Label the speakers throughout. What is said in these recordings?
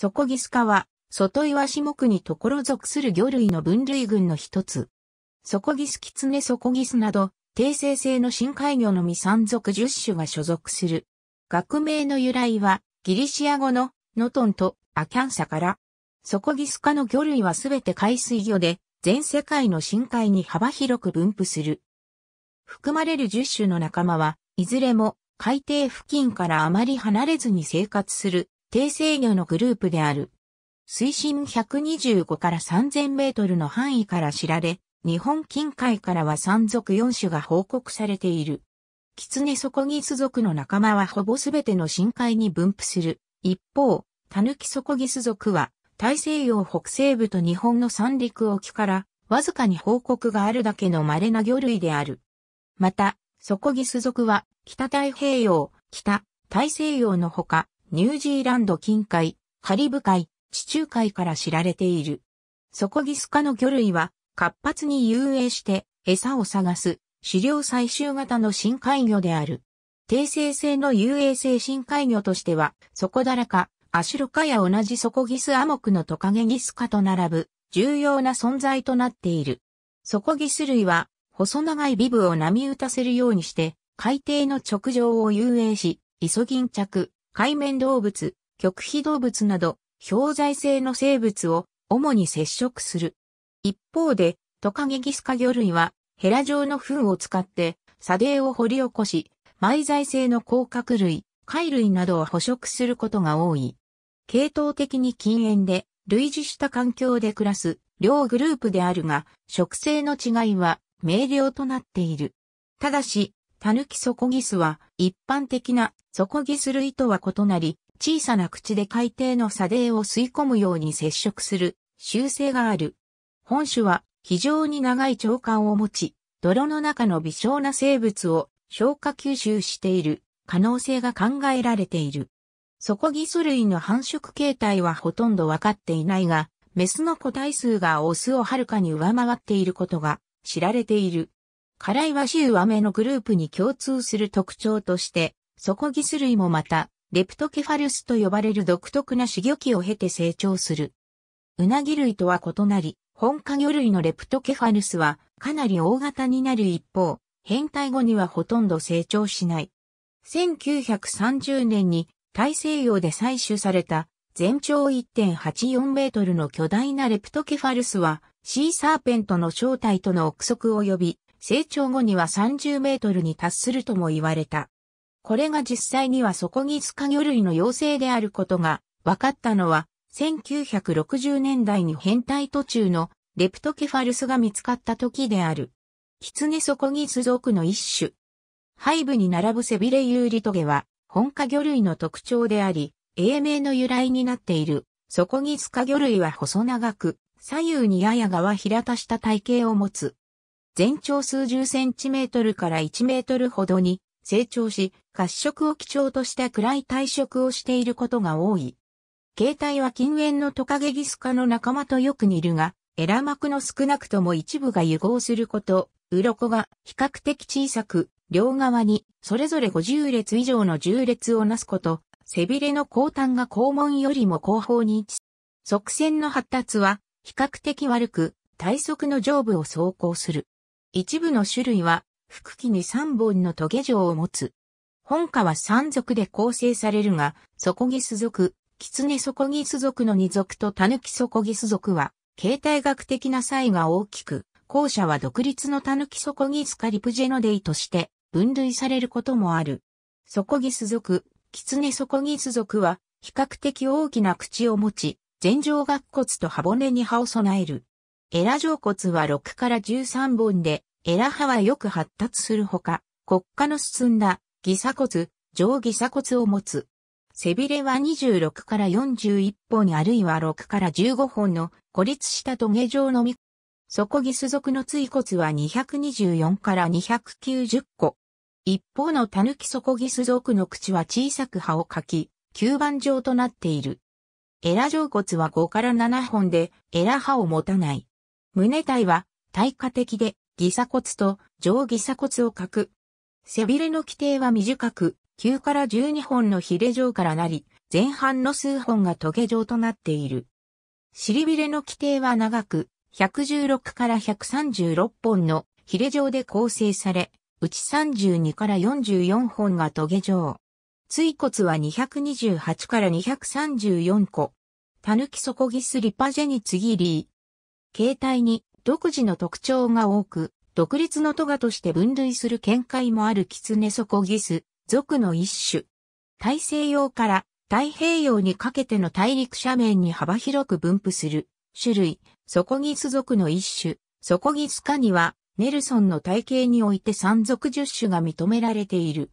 Speaker 1: ソコギスカは、外岩下目にところ属する魚類の分類群の一つ。ソコギスキツネソコギスなど、低生性の深海魚のみ産属10種が所属する。学名の由来は、ギリシア語のノトンとアキャンサから。ソコギス科の魚類はすべて海水魚で、全世界の深海に幅広く分布する。含まれる10種の仲間は、いずれも海底付近からあまり離れずに生活する低制魚のグループである。水深125から3000メートルの範囲から知られ、日本近海からは山賊4種が報告されている。キツネソコギス族の仲間はほぼすべての深海に分布する。一方、タヌキソコギス族は、大西洋北西部と日本の三陸沖から、わずかに報告があるだけの稀な魚類である。また、ソコギス族は、北太平洋、北、大西洋のほか、ニュージーランド近海、カリブ海、地中海から知られている。ソコギス科の魚類は活発に遊泳して餌を探す狩猟採集型の深海魚である。定性性の遊泳性深海魚としては、ソコダラかアシロカや同じソコギスアモクのトカゲギス科と並ぶ重要な存在となっている。ソコギス類は細長いビブを波打たせるようにして海底の直上を遊泳し、イソギンチャク、海面動物、極秘動物など、氷材性の生物を主に接触する。一方で、トカゲギスカ魚類は、ヘラ状の糞を使って、砂泥を掘り起こし、埋材性の甲殻類、貝類などを捕食することが多い。系統的に禁煙で、類似した環境で暮らす両グループであるが、食性の違いは明瞭となっている。ただし、タヌキソコギスは一般的な底ギするとは異なり、小さな口で海底の砂泥を吸い込むように接触する習性がある。本種は非常に長い長管を持ち、泥の中の微小な生物を消化吸収している可能性が考えられている。底ギス類の繁殖形態はほとんどわかっていないが、メスの個体数がオスをはるかに上回っていることが知られている。辛いワシウアメのグループに共通する特徴として、底ギス類もまた、レプトケファルスと呼ばれる独特な死魚期を経て成長する。ウナギ類とは異なり、本家魚類のレプトケファルスはかなり大型になる一方、変態後にはほとんど成長しない。1930年に大西洋で採取された全長1.84メートルの巨大なレプトケファルスはシーサーペントの正体との憶測を呼び、成長後には30メートルに達するとも言われた。これが実際にはソコギスカ魚類の幼生であることが分かったのは、1960年代に変態途中のレプトケファルスが見つかった時である。キツネソコギス属の一種。背部に並ぶ背びれユーリトゲは、本科魚類の特徴であり、英名の由来になっている。ソコギスカ魚類は細長く、左右にやや側平たした体型を持つ。全長数十センチメートルから1メートルほどに、成長し、褐色を基調とした暗い体色をしていることが多い。形態は近縁のトカゲギス科の仲間とよく似るが、エラ膜の少なくとも一部が融合すること、鱗が比較的小さく、両側にそれぞれ50列以上の10列をなすこと、背びれの後端が肛門よりも後方に位置。側線の発達は比較的悪く、体側の上部を走行する。一部の種類は腹器に3本の棘状を持つ。本科は3族で構成されるが、底ギス族、狐底ギス族の2族と狸底ギス族は、形態学的な差異が大きく、後者は独立の狸底ギスカリプジェノデイとして分類されることもある。底ギス族、狐底ギス族は、比較的大きな口を持ち、前上顎骨と歯骨に歯を備える。エラ上骨は6から13本で、エラ派はよく発達するほか、骨下の進んだギ鎖骨、上ギ鎖骨を持つ。背びれは26から41本あるいは6から15本の孤立したトゲ状のみ。底ギス属の椎骨は224から290個。一方のタヌキ底ギス属の口は小さく歯をかき、吸盤状となっている。エラ上骨は5から7本で、エラ歯を持たない。胸体は耐火的でギ鎖骨と上ギ鎖骨を書く。背びれの規定は短く、9から12本のヒレ状からなり、前半の数本がトゲ状となっている。尻びれの規定は長く、116から136本のヒレ状で構成され、うち32から44本がトゲ状。椎骨は228から234個。タヌキソコギスリパジェニツギリー。形態に独自の特徴が多く、独立の都ガとして分類する見解もあるキツネソコギス、属の一種。大西洋から太平洋にかけての大陸斜面に幅広く分布する種類、ソコギス属の一種、ソコギス科には、ネルソンの体系において山属10種が認められている。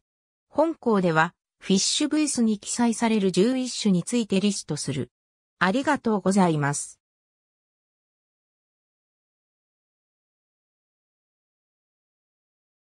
Speaker 1: 本校では、フィッシュブースに記載される11種についてリストする。ありがとうございます。